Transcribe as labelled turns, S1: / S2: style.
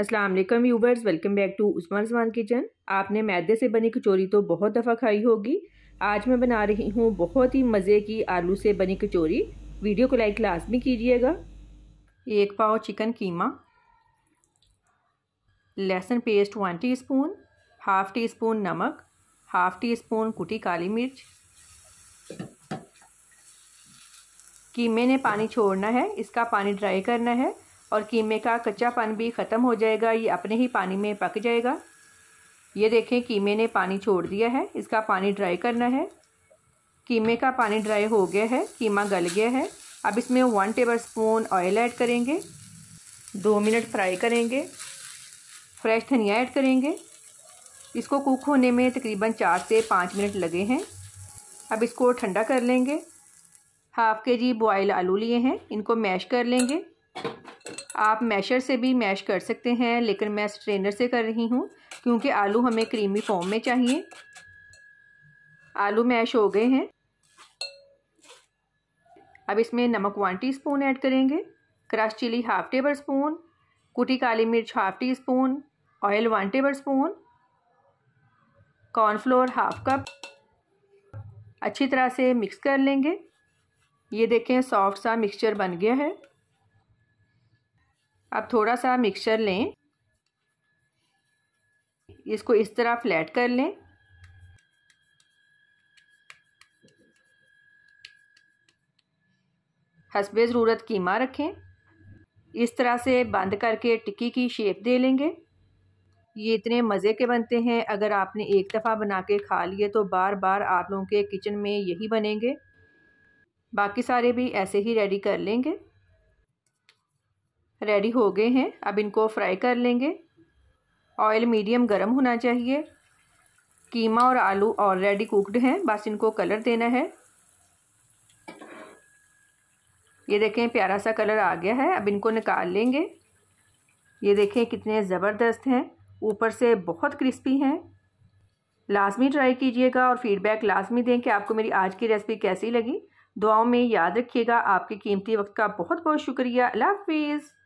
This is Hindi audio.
S1: अस्सलाम वालेकुम viewers welcome back to Usman Zaman kitchen आपने मैदे से बनी कचौरी तो बहुत दफ़ा खाई होगी आज मैं बना रही हूँ बहुत ही मज़े की आलू से बनी कचौरी वीडियो को लाइक लाजमी कीजिएगा एक पाव चिकन कीमा लहसुन paste one teaspoon half teaspoon नमक हाफ़ टी स्पून कुटी काली मिर्च कीमे ने पानी छोड़ना है इसका पानी ड्राई करना है और कीमे का कच्चापन भी ख़त्म हो जाएगा ये अपने ही पानी में पक जाएगा ये देखें कीमे ने पानी छोड़ दिया है इसका पानी ड्राई करना है कीमे का पानी ड्राई हो गया है कीमा गल गया है अब इसमें one tablespoon oil add करेंगे दो मिनट फ्राई करेंगे फ्रेश धनिया ऐड करेंगे इसको कुक होने में तकरीबन चार से पाँच मिनट लगे हैं अब इसको ठंडा कर लेंगे हाफ के जी बॉयल आलू लिए हैं इनको मैश कर लेंगे आप मैशर से भी मैश कर सकते हैं लेकिन मैं स्ट्रेनर से कर रही हूँ क्योंकि आलू हमें क्रीमी फॉर्म में चाहिए आलू मैश हो गए हैं अब इसमें नमक वन टीस्पून ऐड करेंगे crush chilli half tablespoon कुटी काली मिर्च half teaspoon oil one tablespoon cornflour half cup अच्छी तरह से मिक्स कर लेंगे ये देखें सॉफ्ट सा मिक्सचर बन गया है अब थोड़ा सा मिक्सचर लें इसको इस तरह फ्लैट कर लें हसबे ज़रूरत कीमा रखें इस तरह से बंद करके टिक्की की शेप दे लेंगे ये इतने मज़े के बनते हैं अगर आपने एक दफ़ा बना के खा लिए तो बार बार आप लोगों के किचन में यही बनेंगे बाकी सारे भी ऐसे ही रेडी कर लेंगे रेडी हो गए हैं अब इनको फ्राई कर लेंगे ऑयल मीडियम गर्म होना चाहिए कीमा और आलू ऑलरेडी कुकड हैं बस इनको कलर देना है ये देखें प्यारा सा कलर आ गया है अब इनको निकाल लेंगे ये देखें कितने ज़बरदस्त हैं ऊपर से बहुत क्रिस्पी हैं लाजमी ट्राई कीजिएगा और फीडबैक लाजमी दें कि आपको मेरी आज की रेसिपी कैसी लगी दुआओं में याद रखिएगा आपके कीमती वक्त का बहुत बहुत शुक्रिया अल्लाह हाफिज़